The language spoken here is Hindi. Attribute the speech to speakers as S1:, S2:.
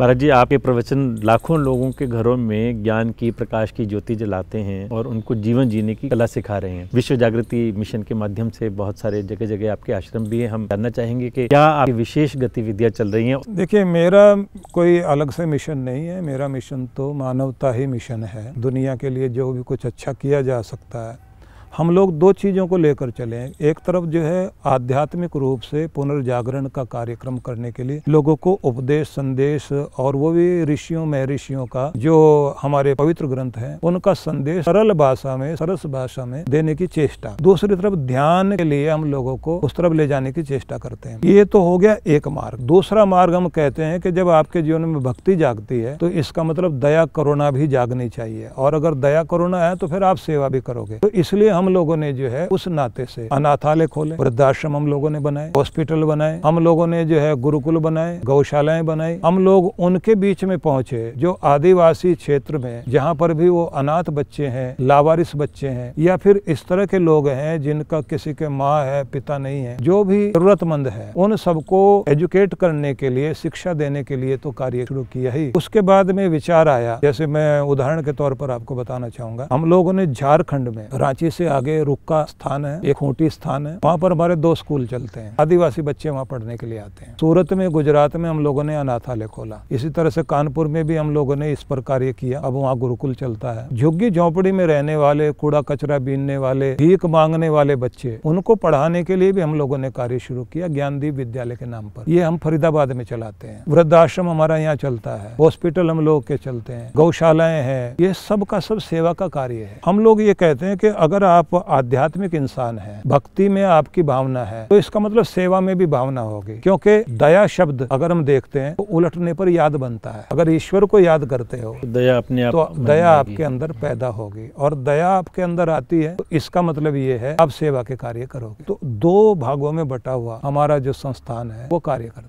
S1: महाराज जी आपके प्रवचन लाखों लोगों के घरों में ज्ञान की प्रकाश की ज्योति जलाते हैं और उनको जीवन जीने की कला सिखा रहे हैं विश्व जागृति मिशन के माध्यम से बहुत सारे जगह जगह आपके आश्रम भी हैं हम जानना चाहेंगे कि क्या आपकी विशेष गतिविधियां चल रही हैं देखिए मेरा कोई अलग से मिशन नहीं है मेरा मिशन तो मानवता ही मिशन है दुनिया के लिए जो भी कुछ अच्छा किया जा सकता है हम लोग दो चीज़ों को लेकर चले एक तरफ जो है आध्यात्मिक रूप से पुनर्जागरण का कार्यक्रम करने के लिए लोगों को उपदेश संदेश और वो भी ऋषियों महर्षियों का जो हमारे पवित्र ग्रंथ है उनका संदेश सरल भाषा में सरस भाषा में देने की चेष्टा दूसरी तरफ ध्यान के लिए हम लोगों को उस तरफ ले जाने की चेष्टा करते हैं ये तो हो गया एक मार्ग दूसरा मार्ग हम कहते हैं कि जब आपके जीवन में भक्ति जागती है तो इसका मतलब दया करुणा भी जागनी चाहिए और अगर दया करुणा है तो फिर आप सेवा भी करोगे तो इसलिए हम हम लोगों ने जो है उस नाते से अनाथालय खोले वृद्धाश्रम हम लोगों ने बनाए हॉस्पिटल बनाए हम लोगों ने जो है गुरुकुल बनाए गौशालाएं बनाई हम लोग उनके बीच में पहुंचे जो आदिवासी क्षेत्र में जहाँ पर भी वो अनाथ बच्चे हैं लावारिस बच्चे हैं या फिर इस तरह के लोग हैं जिनका किसी के माँ है पिता नहीं है जो भी जरूरतमंद है उन सबको एजुकेट करने के लिए शिक्षा देने के लिए तो कार्य शुरू किया ही उसके बाद में विचार आया जैसे मैं उदाहरण के तौर पर आपको बताना चाहूंगा हम लोगों ने झारखंड में रांची से आगे रुक का स्थान है एक खूंटी स्थान है वहाँ पर हमारे दो स्कूल चलते हैं आदिवासी बच्चे वहाँ पढ़ने के लिए आते हैं सूरत में गुजरात में हम लोगों ने अनाथालय खोला इसी तरह से कानपुर में भी हम लोगों ने इस पर कार्य किया अब वहाँ गुरुकुल चलता है झुग्गी झोंपड़ी में रहने वाले कूड़ा कचरा बीनने वाले भीख मांगने वाले बच्चे उनको पढ़ाने के लिए भी हम लोगों ने कार्य शुरू किया ज्ञानदीप विद्यालय के नाम पर ये हम फरीदाबाद में चलाते हैं वृद्धाश्रम हमारा यहाँ चलता है हॉस्पिटल हम लोग के चलते हैं गौशालाएं हैं ये सब का सब सेवा का कार्य है हम लोग ये कहते हैं कि अगर आप आध्यात्मिक इंसान हैं भक्ति में आपकी भावना है तो इसका मतलब सेवा में भी भावना होगी क्योंकि दया शब्द अगर हम देखते हैं तो उलटने पर याद बनता है अगर ईश्वर को याद करते हो तो दया अपने आप तो दया आपके अंदर पैदा होगी और दया आपके अंदर आती है तो इसका मतलब ये है आप सेवा के कार्य करोगे तो दो भागों में बटा हुआ हमारा जो संस्थान है वो कार्य करता